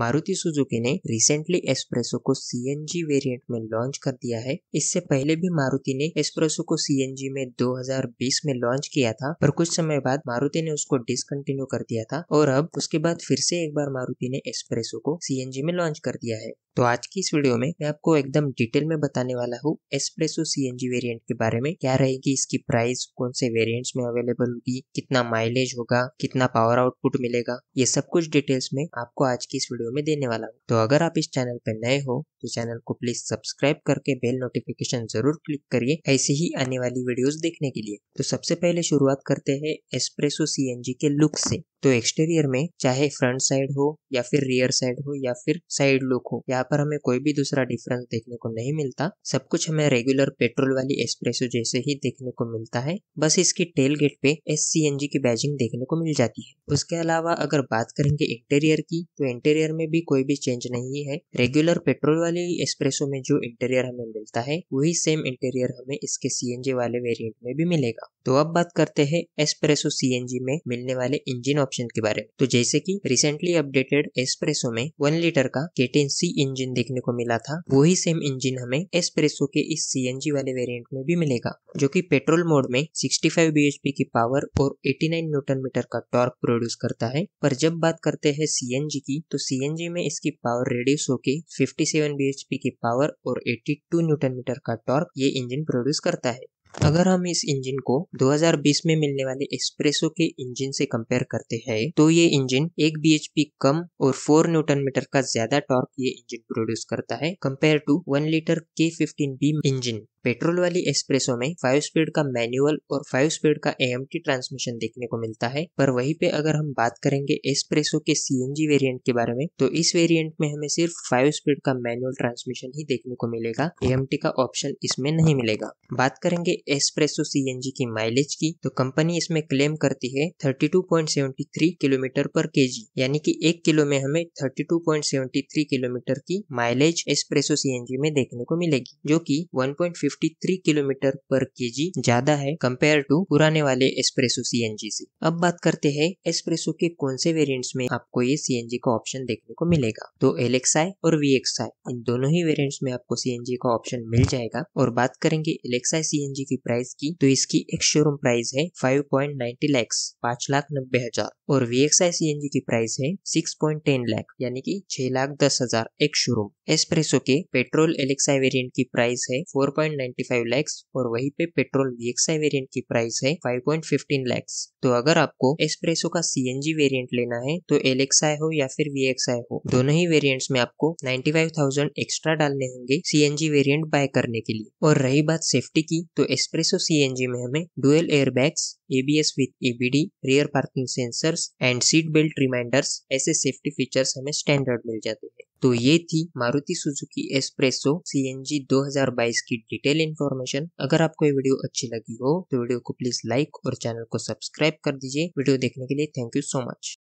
Maruti Suzuki ने recently Espresso को CNG variant में लॉन्च कर दिया है इससे पहले भी मारुति ने एस्प्रेसो को सीएनजी में 2020 में लॉन्च किया था पर कुछ समय बाद मारुति ने उसको डिसकंटिन्यू कर दिया था और अब उसके बाद फिर से एक बार मारुति ने एस्प्रेसो को सीएनजी में लॉन्च कर दिया है तो आज की इस वीडियो में मैं आपको एकदम डिटेल में बताने वाला हूँ एस्प्रेसो सीएनजी वेरिएंट के बारे में क्या रहेगी इसकी प्राइस कौन से वेरिएंट्स में अवेलेबल होगी कितना माइलेज होगा कितना पावर आउटपुट मिलेगा ये सब कुछ डिटेल्स में आपको आज की इस वीडियो में देने वाला हूँ तो अगर आप इस चैनल पर नए हो तो चैनल को प्लीज सब्सक्राइब करके बेल नोटिफिकेशन जरूर क्लिक करिए ऐसी ही आने वाली वीडियोस देखने के लिए तो सबसे पहले शुरुआत करते हैं एस्प्रेसो सी के लुक से तो एक्सटीरियर में चाहे फ्रंट साइड हो या फिर रियर साइड हो या फिर साइड लुक हो यहाँ पर हमें कोई भी दूसरा डिफरेंस देखने को नहीं मिलता सब कुछ हमें रेगुलर पेट्रोल वाली एक्सप्रेसो जैसे ही देखने को मिलता है बस इसकी टेल गेट पे एस सी की बैजिंग देखने को मिल जाती है उसके अलावा अगर बात करेंगे इंटीरियर की तो इंटीरियर में भी कोई भी चेंज नहीं है रेगुलर पेट्रोल वाली एक्सप्रेसो में जो इंटीरियर हमें मिलता है वही सेम इंटीरियर हमें इसके सी वाले वेरियंट में भी मिलेगा तो अब बात करते हैं एस्प्रेसो सी में मिलने वाले इंजन ऑप्शन के बारे में तो जैसे कि रिसेंटली अपडेटेड एस्प्रेसो में वन लीटर का के सी इंजन देखने को मिला था वही सेम इंजन हमें एस्प्रेसो के इस सी वाले वेरिएंट में भी मिलेगा जो कि पेट्रोल मोड में 65 फाइव की पावर और 89 न्यूटन मीटर का टॉर्क प्रोड्यूस करता है पर जब बात करते हैं सीएनजी की तो सीएनजी में इसकी पावर रेड्यूस होके 57 सेवन की पावर और 82 न्यूटन मीटर का टॉर्क ये इंजन प्रोड्यूस करता है अगर हम इस इंजन को 2020 में मिलने वाले एक्सप्रेसो के इंजन से कंपेयर करते हैं तो ये इंजन एक बी कम और 4 न्यूटन मीटर का ज्यादा टॉर्क ये इंजन प्रोड्यूस करता है कंपेयर टू 1 लीटर के फिफ्टीन बी इंजन पेट्रोल वाली एक्सप्रेसो में फाइव स्पीड का मैनुअल और फाइव स्पीड का एम ट्रांसमिशन देखने को मिलता है पर वहीं पे अगर हम बात करेंगे एक्सप्रेसो के सी वेरिएंट के बारे में तो इस वेरिएंट में हमें सिर्फ फाइव स्पीड का मैनुअल ट्रांसमिशन ही देखने को मिलेगा एम का ऑप्शन इसमें नहीं मिलेगा बात करेंगे एक्सप्रेसो सी की माइलेज की तो कंपनी इसमें क्लेम करती है थर्टी किलोमीटर पर के यानी की एक किलो में हमें थर्टी किलोमीटर की माइलेज एक्सप्रेसो सी में देखने को मिलेगी जो की वन 53 किलोमीटर पर केजी ज्यादा है कंपेयर टू पुराने वाले एस्प्रेसो सीएनजी से अब बात करते हैं एस्प्रेसो के कौन से वेरिएंट्स में आपको ये सीएनजी का ऑप्शन देखने को मिलेगा तो एलेक्साई और वीएक्साई इन दोनों ही वेरियंट में आपको सीएनजी का ऑप्शन मिल जाएगा और बात करेंगे एलेक्साई सीएनजी की प्राइस की तो इसकी एक शोरूम प्राइस है फाइव पॉइंट नाइन्टी लैक्स पाँच लाख नब्बे हजार और एन सीएनजी की प्राइस है सिक्स पॉइंट टेन लाख यानी कि छह लाख दस हजार एक शोरूम एस्प्रेसो के पेट्रोल एलेक्साई वेरिएंट की प्राइस है फोर पॉइंट 195 लैक्स और वहीं पे पेट्रोल वीएक्सआई वेरिएंट की प्राइस है 5.15 लैक्स तो अगर आपको एस्प्रेसो का सीएनजी वेरिएंट लेना है तो एलएक्सआई हो या फिर वीएक्सआई हो दोनों ही वेरिएंट्स में आपको 95,000 एक्स्ट्रा डालने होंगे सीएनजी वेरिएंट बाय करने के लिए और रही बात सेफ्टी की तो एस्प्रेसो सीएनजी में हमें dual air bags ABS with EBD rear parking sensors and seat belt reminders ऐसे सेफ्टी फीचर्स हमें स्टैंडर्ड मिल जाते हैं तो ये थी मारुति सुजुकी एक्सप्रेसो दो हजार बाईस की डिटेल इन्फॉर्मेशन अगर आपको ये वीडियो अच्छी लगी हो तो वीडियो को प्लीज लाइक और चैनल को सब्सक्राइब कर दीजिए वीडियो देखने के लिए थैंक यू सो मच